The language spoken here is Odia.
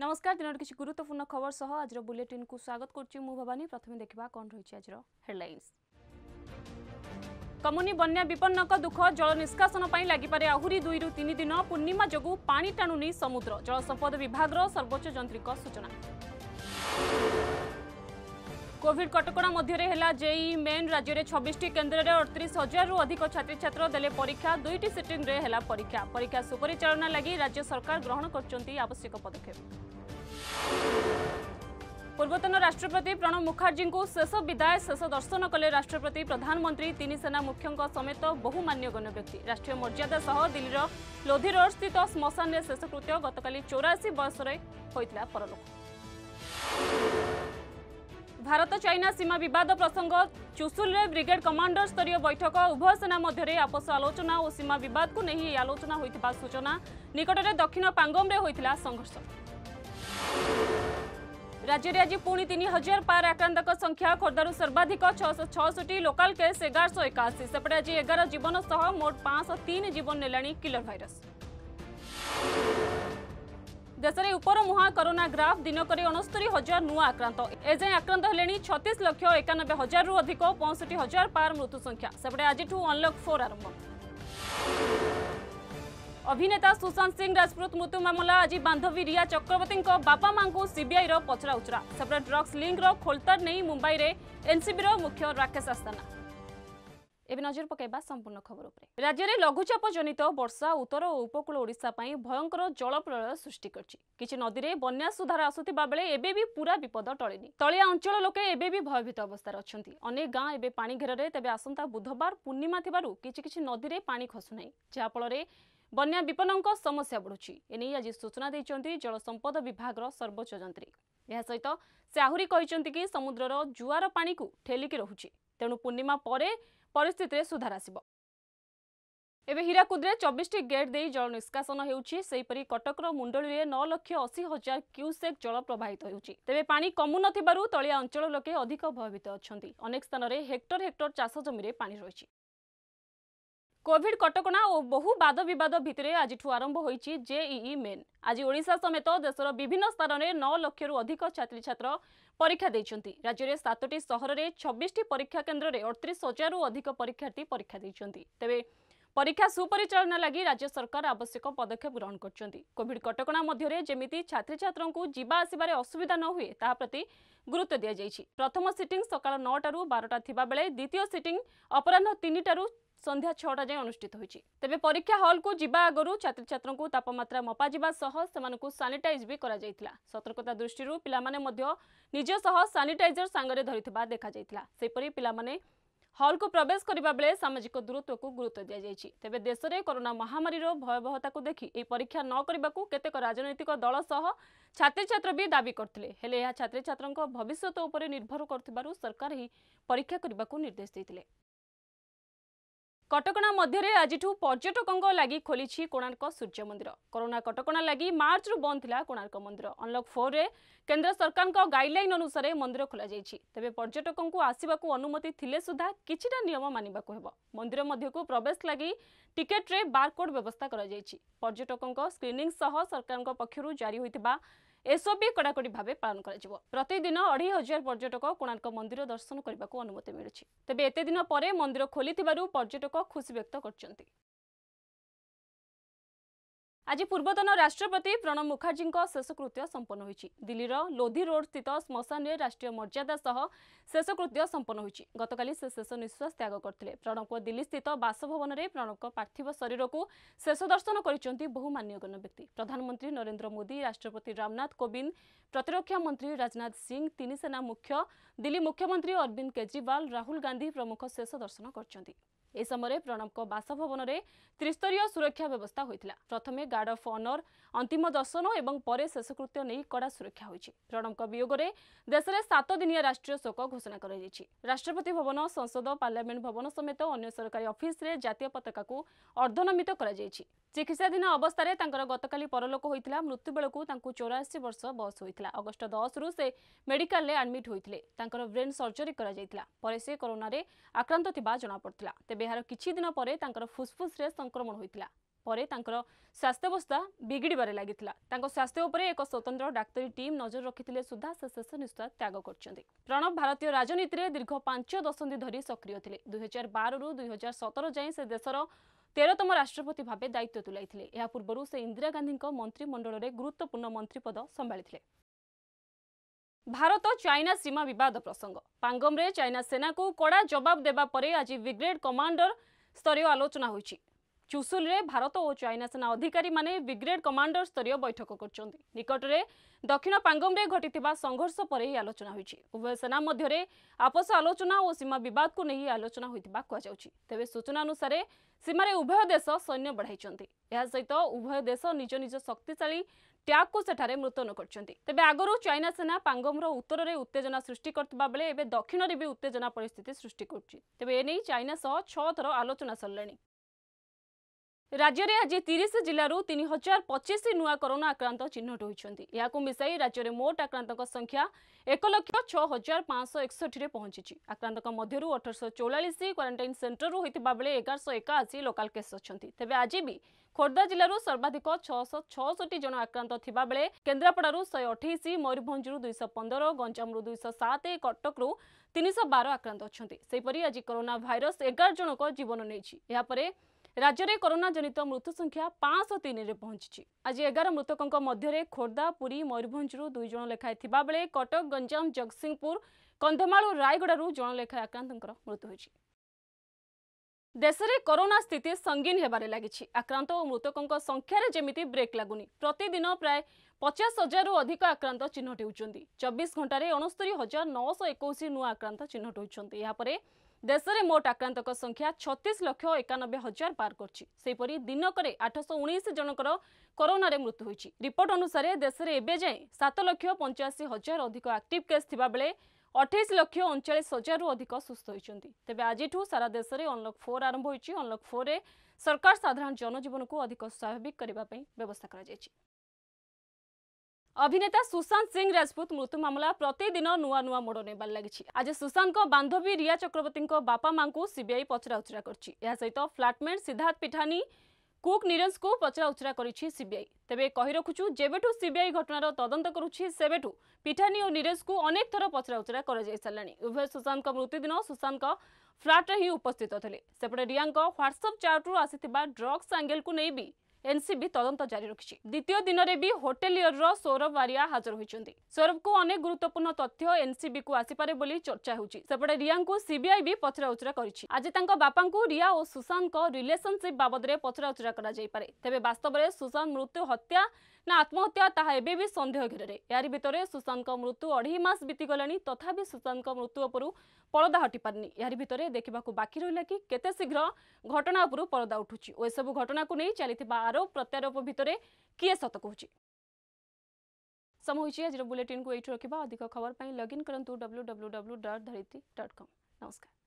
नमस्कार दिन गुप् बुलेटिन स्वागती प्रथम कमुनी बन्या विपन्न दुख जल निष्कासनै लाग आहुरी दुई तीन दिन पूर्णिमानि टाणु नि समुद्र जलसम्पद विभाग र सर्वोच्च सूचना কোভিড কটকা মধ্যে হল জেই মেন রাজ্যের ছবিশটি কেন্দ্রের অড়তিশ হাজারু অধিক ছাত্রছাত্র দেলে পরীক্ষা দুইটি সিটিংরে হল পরীক্ষা পরীক্ষা সুপরিচালনা লাগি রাজ্য সরকার গ্রহণ করছেন আবশ্যক পদক্ষেপ ପୂର୍ବତନ ରାଷ୍ଟ୍ରପତି ପ୍ରଣବ ମୁଖାର୍ଜୀଙ୍କୁ ଶେଷ ବିଦାୟ ଶେଷ ଦର୍ଶନ କଲେ ରାଷ୍ଟ୍ରପତି ପ୍ରଧାନମନ୍ତ୍ରୀ ତିନି ସେନା ମୁଖ୍ୟଙ୍କ ସମେତ ବହୁ ମାନ୍ୟ ଗଣ୍ୟବ୍ୟକ୍ତି ରାଷ୍ଟ୍ରୀୟ ମର୍ଯ୍ୟାଦା ସହ ଦିଲ୍ଲୀର ଲୋଧି ରୋଡ୍ ସ୍ଥିତ ଶ୍ମଶାନରେ ଶେଷକୃତ୍ୟ ଗତକାଲି ଚଉରାଅଶୀ ବୟସରେ ହୋଇଥିଲା ପରଲୋକ भारत चाइना सीमा बिद प्रसंग चुसुल ब्रिगेड कमाण्डर स्तर बैठक उभय सेना मध्य आपोष आलोचना सीमा को नै आलोचना सूचना निकट निकटले दक्षिण पाङ्गमेस राज्यले आज पूर्ण तिन हजार पार संख्या खोर्धार सर्वाधिक छि लोकाल केस एघार सौ एकाशी सपटे आज एघार जीवन सह मोट पाँच तिन जीवन किलर भरस দেশের উপরমুহাঁ করোনা গ্রাফ দিনকরে অনস্তরি হাজার নূয়া আক্রান্ত এযায় আক্রান্ত হলে ছতিশ লক্ষ একানবে হাজারু অধিক পঁয়ষঠি হাজার পার মৃত্যু সংখ্যা সেপটে আজ অনলক ফোর আরম্ভ অভিনেতা সুশান্ত সিং রাজপুত মৃত্যু মামলা আজ বান্ধবী রিয়া চক্রবর্তী বাপা মা সিবিআই পচরাউচরা সেপটে ড্রগ্স লিঙ্কর খোলতার নেই মুম্বাইরে এনসিবির মুখ্য রাকেশ আস্তানা ଏବେ ନଜର ପକାଇବା ସମ୍ପୂର୍ଣ୍ଣ ଖବର ଉପରେ ରାଜ୍ୟରେ ଲଘୁଚାପ ଜନିତ ବର୍ଷା ଉତ୍ତର ଓ ଉପକୂଳ ଓଡ଼ିଶା ପାଇଁ ଭୟଙ୍କର ଜଳପ୍ରଳୟ ସୃଷ୍ଟି କରିଛି କିଛି ନଦୀରେ ବନ୍ୟା ସୁଧାର ଆସୁଥିବା ବେଳେ ଏବେ ବି ପୁରା ବିପଦ ଟଳିନି ତଳିଆ ଅଞ୍ଚଳ ଲୋକେ ଏବେ ବି ଭୟଭୀତ ଅବସ୍ଥାରେ ଅଛନ୍ତି ଅନେକ ଗାଁ ଏବେ ପାଣି ଘେରରେ ତେବେ ଆସନ୍ତା ବୁଧବାର ପୂର୍ଣ୍ଣିମା ଥିବାରୁ କିଛି କିଛି ନଦୀରେ ପାଣି ଖସୁନାହିଁ ଯାହାଫଳରେ ବନ୍ୟା ବିପନ୍ନଙ୍କ ସମସ୍ୟା ବଢୁଛି ଏନେଇ ଆଜି ସୂଚନା ଦେଇଛନ୍ତି ଜଳସମ୍ପଦ ବିଭାଗର ସର୍ବୋଚ୍ଚ ଯନ୍ତ୍ରୀ ଏହା ସହିତ ସେ ଆହୁରି କହିଛନ୍ତି କି ସମୁଦ୍ରର ଜୁଆର ପାଣିକୁ ଠେଲିକି ରହୁଛି ତେଣୁ ପୂର୍ଣ୍ଣିମା ପରେ ପରିସ୍ଥିତିରେ ସୁଧାର ଆସିବ ଏବେ ହୀରାକୁଦରେ ଚବିଶଟି ଗେଟ୍ ଦେଇ ଜଳ ନିଷ୍କାସନ ହେଉଛି ସେହିପରି କଟକର ମୁଣ୍ଡଳୀରେ ନଅ ଲକ୍ଷ ଅଶି ହଜାର କ୍ୟୁସେକ୍ ଜଳ ପ୍ରବାହିତ ହେଉଛି ତେବେ ପାଣି କମୁନଥିବାରୁ ତଳିଆ ଅଞ୍ଚଳ ଲୋକେ ଅଧିକ ଭୟଭୀତ ଅଛନ୍ତି ଅନେକ ସ୍ଥାନରେ ହେକ୍ଟର ହେକ୍ଟର ଚାଷ ଜମିରେ ପାଣି ରହିଛି কোভিড কটকা ও বহু বাদ বিবাদ ভিতরে আজিঠু আরম্ভ হয়েছে জেইই মেন আজ ওড়শা সমেত দেশের বিভিন্ন স্থানে ন লক্ষর অধিক ছাত্রছাত্র পরীক্ষা দিয়েছেন রাজ্যের সাতটি সহরের ছবিশটি পরীক্ষা কেন্দ্রে অড়তিশ হাজারু অধিক পরীক্ষার্থী পরীক্ষা দিয়েছেন তবে পরীক্ষা সুপরিচালনা লাগি রাজ্য সরকার আবশ্যক পদক্ষেপ গ্রহণ করছেন কোভিড কটকা মধ্যে যেমি ছাত্রছাত্রী যা আসবার অসুবিধা ন হুয়ে তা প্রতি গুরুত্ব দিয়াযাই প্রথম সিটিং সকাল নটার বারোটা থাকবে দ্বিতীয় সিটিং অপরাহ তিনটার সন্ধ্যা ছটা যায় অনুষ্ঠিত হয়েছে তবে পরীক্ষা হলকু যা আগর ছাত্রছাত্রী তাপমাত্রা মপাযা সহ সে সানিটাইজ বি করা সতর্কতা দৃষ্টি পিলামানে নিজ সহ সানিটাইজর সাগরে ধরি দেখা সেইপরি পিলামানে হলকু প্রবেশ করা বেড়ে সামাজিক দূরত্বক গুরুত্ব দিয়াযাই তবে দেশের করোনা মহামারীর ভয়াবহতা দেখি এই পরীক্ষা নকরা কেতক রাজনৈতিক দল সহ ছাত্রছাত্র বি দাবি করলে হলে ছাত্রছাত্র ভবিষ্যত উপরে নির্ভর করুবার সরকার এই পরীক্ষা করা নির্দেশ দিয়ে କଟକଣା ମଧ୍ୟରେ ଆଜିଠୁ ପର୍ଯ୍ୟଟକଙ୍କ ଲାଗି ଖୋଲିଛି କୋଣାର୍କ ସୂର୍ଯ୍ୟ ମନ୍ଦିର କରୋନା କଟକଣା ଲାଗି ମାର୍ଚ୍ଚରୁ ବନ୍ଦ ଥିଲା କୋଣାର୍କ ମନ୍ଦିର ଅନ୍ଲକ୍ ଫୋର୍ରେ କେନ୍ଦ୍ର ସରକାରଙ୍କ ଗାଇଡ୍ଲାଇନ୍ ଅନୁସାରେ ମନ୍ଦିର ଖୋଲାଯାଇଛି ତେବେ ପର୍ଯ୍ୟଟକଙ୍କୁ ଆସିବାକୁ ଅନୁମତି ଥିଲେ ସୁଦ୍ଧା କିଛିଟା ନିୟମ ମାନିବାକୁ ହେବ ମନ୍ଦିର ମଧ୍ୟକୁ ପ୍ରବେଶ ଲାଗି ଟିକେଟ୍ରେ ବାରକୋଡ୍ ବ୍ୟବସ୍ଥା କରାଯାଇଛି ପର୍ଯ୍ୟଟକଙ୍କ ସ୍କ୍ରିନିଂ ସହ ସରକାରଙ୍କ ପକ୍ଷରୁ ଜାରି ହୋଇଥିବା ଏସବି କଡ଼ାକଡ଼ି ଭାବେ ପାଳନ କରାଯିବ ପ୍ରତିଦିନ ଅଢ଼େଇ ହଜାର ପର୍ଯ୍ୟଟକ କୋଣାର୍କ ମନ୍ଦିର ଦର୍ଶନ କରିବାକୁ ଅନୁମତି ମିଳୁଛି ତେବେ ଏତେ ଦିନ ପରେ ମନ୍ଦିର ଖୋଲିଥିବାରୁ ପର୍ଯ୍ୟଟକ ଖୁସି ବ୍ୟକ୍ତ କରିଛନ୍ତି আজি পূর্বতন রাষ্ট্রপতি প্রণব মুখার্জী শেষকৃত্য সম্পন্ন হয়েছে দিল্লীর লোধি রোড স্থিত শ্মশানে রাষ্ট্রীয় মর্যাদা সহ শেষকৃত্য সম্পন্ন হয়েছে গতকাল সে শেষ নিঃশ্বাস ত্যাগ করলে প্রণব দিল্লী স্থিত বাসভবনরে প্রণব পার্থিব শরীরক শেষ দর্শন করেছেন বহু মান্যগণ্য ব্যক্তি প্রধানমন্ত্রী নরেন্দ্র মোদী রাষ্ট্রপতি রামনাথ কোবিন্দ প্রতিরক্ষা মন্ত্রী রাজনাথ সিং তিন সেনা মুখ্য দিল্লী মুখ্যমন্ত্রী অরবিন্দ কেজরিওয়াল রাহুল গান্ধী প্রমুখ শেষ দর্শন করছেন এই সময় প্রণবক বাসভবনরে ত্রিস্তরীয় সুরক্ষা ব্যবস্থা হয়েছিল প্রথমে গার্ড অফ অনর অন্তিম দর্শন এবং পরে শেষকৃত্য নিয়ে কড়া সুরক্ষা হয়েছে প্রণবক বিয়োগরে দেশের সাতদিনিয়া রাষ্ট্রীয় শোক ঘোষণা করা রাষ্ট্রপতি ভবন সংসদ পার্লামেন্ট ভবন সমেত অন্য সরকারি অফিসে জাতীয় পতাকাকে অর্ধনমিত করা চিকিৎসাধীন অবস্থায় তাঁর গতকাল পরলোক হয়েছিল মৃত্যুবেলক তাঁর চৌরাশি বর্ষ বয়স হয়েছিল অগস্ট দশরু সে মেডিকালে আডমিট হয়েছিল তাঁর ব্রেন সর্জরি করা পরে সে করোনার আক্রান্ত থাকা জনাপড়া তেবে ଏହାର କିଛିଦିନ ପରେ ତାଙ୍କର ଫୁସ୍ଫୁସ୍ରେ ସଂକ୍ରମଣ ହୋଇଥିଲା ପରେ ତାଙ୍କର ସ୍ୱାସ୍ଥ୍ୟାବସ୍ଥା ବିଗିଡ଼ିବାରେ ଲାଗିଥିଲା ତାଙ୍କ ସ୍ୱାସ୍ଥ୍ୟ ଉପରେ ଏକ ସ୍ୱତନ୍ତ୍ର ଡାକ୍ତରୀ ଟିମ୍ ନଜର ରଖିଥିଲେ ସୁଦ୍ଧା ସେ ଶେଷ ନିଶ୍ୱାସ ତ୍ୟାଗ କରିଛନ୍ତି ପ୍ରଣବ ଭାରତୀୟ ରାଜନୀତିରେ ଦୀର୍ଘ ପାଞ୍ଚ ଦଶନ୍ଧି ଧରି ସକ୍ରିୟ ଥିଲେ ଦୁଇହଜାର ବାରରୁ ଦୁଇହଜାର ସତର ଯାଏଁ ସେ ଦେଶର ତେରତମ ରାଷ୍ଟ୍ରପତି ଭାବେ ଦାୟିତ୍ୱ ତୁଲାଇଥିଲେ ଏହା ପୂର୍ବରୁ ସେ ଇନ୍ଦିରା ଗାନ୍ଧୀଙ୍କ ମନ୍ତ୍ରିମଣ୍ଡଳରେ ଗୁରୁତ୍ୱପୂର୍ଣ୍ଣ ମନ୍ତ୍ରୀ ପଦ ସମ୍ଭାଳିଥିଲେ ଭାରତ ଚାଇନା ସୀମା ବିବାଦ ପ୍ରସଙ୍ଗ ପାଙ୍ଗମରେ ଚାଇନା ସେନାକୁ କଡ଼ା ଜବାବ ଦେବା ପରେ ଆଜି ବ୍ରିଗ୍ରେଡ୍ କମାଣ୍ଡର ସ୍ତରୀୟ ଆଲୋଚନା ହୋଇଛି ଚୁସୁଲରେ ଭାରତ ଓ ଚାଇନା ସେନା ଅଧିକାରୀମାନେ ବ୍ରିଗ୍ରେଡ୍ କମାଣ୍ଡର ସ୍ତରୀୟ ବୈଠକ କରିଛନ୍ତି ନିକଟରେ ଦକ୍ଷିଣ ପାଙ୍ଗମରେ ଘଟିଥିବା ସଂଘର୍ଷ ପରେ ଏହି ଆଲୋଚନା ହୋଇଛି ଉଭୟ ସେନା ମଧ୍ୟରେ ଆପୋଷ ଆଲୋଚନା ଓ ସୀମା ବିବାଦକୁ ନେଇ ଆଲୋଚନା ହୋଇଥିବା କୁହାଯାଉଛି ତେବେ ସୂଚନା ଅନୁସାରେ ସୀମାରେ ଉଭୟ ଦେଶ ସୈନ୍ୟ ବଢ଼ାଇଛନ୍ତି ଏହା ସହିତ ଉଭୟ ଦେଶ ନିଜ ନିଜ ଶକ୍ତିଶାଳୀ ଟ୍ୟାଗ୍କୁ ସେଠାରେ ମୃତୟନ କରିଛନ୍ତି ତେବେ ଆଗରୁ ଚାଇନା ସେନା ପାଙ୍ଗମର ଉତ୍ତରରେ ଉତ୍ତେଜନା ସୃଷ୍ଟି କରିଥିବା ବେଳେ ଏବେ ଦକ୍ଷିଣରେ ବି ଉତ୍ତେଜନା ପରିସ୍ଥିତି ସୃଷ୍ଟି କରୁଛି ତେବେ ଏନେଇ ଚାଇନା ସହ ଛଅ ଥର ଆଲୋଚନା ସରିଲେଣି ରାଜ୍ୟରେ ଆଜି ତିରିଶ ଜିଲ୍ଲାରୁ ତିନି ହଜାର ପଚିଶ ନୂଆ କରୋନା ଆକ୍ରାନ୍ତ ଚିହ୍ନଟ ହୋଇଛନ୍ତି ଏହାକୁ ମିଶାଇ ରାଜ୍ୟରେ ମୋଟ ଆକ୍ରାନ୍ତଙ୍କ ସଂଖ୍ୟା ଏକ ଲକ୍ଷ ଛଅ ହଜାର ପାଞ୍ଚଶହ ଏକଷଠିରେ ପହଞ୍ଚିଛି ଆକ୍ରାନ୍ତଙ୍କ ମଧ୍ୟରୁ ଅଠରଶହ ଚଉରାଳିଶ କ୍ୱାରେଣ୍ଟାଇନ୍ ସେଣ୍ଟରରୁ ହୋଇଥିବା ବେଳେ ଏଗାରଶହ ଏକାଅଶୀ ଲୋକାଲ୍ କେସ୍ ଅଛନ୍ତି ତେବେ ଆଜି ବି ଖୋର୍ଦ୍ଧା ଜିଲ୍ଲାରୁ ସର୍ବାଧିକ ଛଅଶହ ଛଅଷଠି ଜଣ ଆକ୍ରାନ୍ତ ଥିବାବେଳେ କେନ୍ଦ୍ରାପଡ଼ାରୁ ଶହେ ଅଠେଇଶ ମୟୂରଭଞ୍ଜରୁ ଦୁଇଶହ ପନ୍ଦର ଗଞ୍ଜାମରୁ ଦୁଇଶହ ସାତ କଟକରୁ ତିନିଶହ ବାର ଆକ୍ରାନ୍ତ ଅଛନ୍ତି ସେହିପରି ଆଜି କରୋନା ଭାଇରସ୍ ଏଗାର ଜଣଙ୍କ ଜୀବନ ନେଇଛି ଏହାପରେ ରାଜ୍ୟରେ କରୋନା ଜନିତ ମୃତ୍ୟୁ ସଂଖ୍ୟା ପାଞ୍ଚଶହ ତିନିରେ ପହଞ୍ଚିଛି ଆଜି ଏଗାର ମୃତକଙ୍କ ମଧ୍ୟରେ ଖୋର୍ଦ୍ଧା ପୁରୀ ମୟୂରଭଞ୍ଜରୁ ଦୁଇ ଜଣ ଲେଖାଏଁ ଥିବାବେଳେ କଟକ ଗଞ୍ଜାମ ଜଗତସିଂହପୁର କନ୍ଧମାଳ ଓ ରାୟଗଡ଼ାରୁ ଜଣ ଲେଖାଏଁ ଆକ୍ରାନ୍ତଙ୍କର ମୃତ୍ୟୁ ହୋଇଛି ଦେଶରେ କରୋନା ସ୍ଥିତି ସଙ୍ଗୀନ ହେବାରେ ଲାଗିଛି ଆକ୍ରାନ୍ତ ଓ ମୃତକଙ୍କ ସଂଖ୍ୟାରେ ଯେମିତି ବ୍ରେକ୍ ଲାଗୁନି ପ୍ରତିଦିନ ପ୍ରାୟ ପଚାଶ ହଜାରରୁ ଅଧିକ ଆକ୍ରାନ୍ତ ଚିହ୍ନଟ ହେଉଛନ୍ତି ଚବିଶ ଘଣ୍ଟାରେ ଅଣସ୍ତରୀ ହଜାର ନଅଶହ ଏକୋଇଶ ନୂଆ ଆକ୍ରାନ୍ତ ଚିହ୍ନଟ ହୋଇଛନ୍ତି ଏହାପରେ ଦେଶରେ ମୋଟ ଆକ୍ରାନ୍ତଙ୍କ ସଂଖ୍ୟା ଛତିଶ ଲକ୍ଷ ଏକାନବେ ହଜାର ପାର କରିଛି ସେହିପରି ଦିନକରେ ଆଠଶହ ଉଣେଇଶ ଜଣଙ୍କର କରୋନାରେ ମୃତ୍ୟୁ ହୋଇଛି ରିପୋର୍ଟ ଅନୁସାରେ ଦେଶରେ ଏବେ ଯାଏଁ ସାତ ଲକ୍ଷ ପଞ୍ଚାଅଶୀ ହଜାର ଅଧିକ ଆକ୍ଟିଭ୍ କେସ୍ ଥିବାବେଳେ ଅଠେଇଶ ଲକ୍ଷ ଅଣଚାଳିଶ ହଜାରରୁ ଅଧିକ ସୁସ୍ଥ ହୋଇଛନ୍ତି ତେବେ ଆଜିଠୁ ସାରା ଦେଶରେ ଅନ୍ଲକ୍ ଫୋର୍ ଆରମ୍ଭ ହୋଇଛି ଅନ୍ଲକ୍ ଫୋର୍ରେ ସରକାର ସାଧାରଣ ଜନଜୀବନକୁ ଅଧିକ ସ୍ୱାଭାବିକ କରିବା ପାଇଁ ବ୍ୟବସ୍ଥା କରାଯାଇଛି অভিনেতা সুশান্ত সিং রাজপুত মৃত্যু মামলা প্রতিদিন নূয়া নূয়া মোড় নেবার লাগিছে আজ সুশান্ত বান্ধবী রিয়া চক্রবর্তী বাপা মা সিবিআই পচরা উচরা করছে এসব ফ্ল্যাটমেট সিদ্ধার্থ পিঠানী কুক নিরজ কু পচরা উচরা করেছে সিবিআই তবে কহি রাখুছু যেবেঠু সিবিআই ঘটনার তদন্ত করুছে সেবেঠু পিঠানী ও নিরজ কু অনেক থর পচরা উচরা করা যাই সারা উভয় সুশান্ত মৃত্যুদিন সুশান্ত ফ্ল্যাটে হি উপস্থিত লে সেপটে রিয়া হোয়াটসঅ্যাপ চার্ট্রু আসি ড্রগ্স আঙ্গেলকু নেই ଏନ୍ସିବି ତଦନ୍ତ ଜାରି ରଖିଛି ଦ୍ୱିତୀୟ ଦିନରେ ବି ହୋଟେଲିୟରର ସୌରଭ ବାରିଆ ହାଜର ହୋଇଛନ୍ତି ସୌରଭଙ୍କୁ ଅନେକ ଗୁରୁତ୍ୱପୂର୍ଣ୍ଣ ତଥ୍ୟ ଏନ୍ସିବିକୁ ଆସିପାରେ ବୋଲି ଚର୍ଚ୍ଚା ହେଉଛି ସେପଟେ ରିୟାଙ୍କୁ ସିବିଆଇ ବି ପଚରାଉଚରା କରିଛି ଆଜି ତାଙ୍କ ବାପାଙ୍କୁ ରିୟା ଓ ସୁଶାନ୍ତଙ୍କ ରିଲେସନସିପ୍ ବାବଦରେ ପଚରାଉଚରା କରାଯାଇପାରେ ତେବେ ବାସ୍ତବରେ ସୁଶାନ୍ତ ମୃତ୍ୟୁ ହତ୍ୟା ନା ଆତ୍ମହତ୍ୟା ତାହା ଏବେ ବି ସନ୍ଦେହ ଘେରରେ ଏହାରି ଭିତରେ ସୁଶାନ୍ତଙ୍କ ମୃତ୍ୟୁ ଅଢ଼େଇ ମାସ ବିତିଗଲାଣି ତଥାପି ସୁଶାନ୍ତଙ୍କ ମୃତ୍ୟୁ ଉପରୁ ପରଦା ହଟିପାରିନି ଏହାରି ଭିତରେ ଦେଖିବାକୁ ବାକି ରହିଲା କି କେତେ ଶୀଘ୍ର ଘଟଣା ଉପରୁ ପରଦା ଉଠୁଛି ଓ ଏସବୁ ଘଟଣାକୁ ନେଇ ଚାଲିଥିବା আরোপ প্রত্যারোপ ভিতরে কিয়ে সত কুচি ସମୟ ହୋଇଛି ଆଜିର ବୁଲେଟିନ୍କୁ ଏଇଠି ରଖିବା ଅଧିକ ଖବର ପାଇଁ ଲଗ୍ଇନ୍ କରନ୍ତୁ W W W dot Dharitri dot com ନମସ୍କାର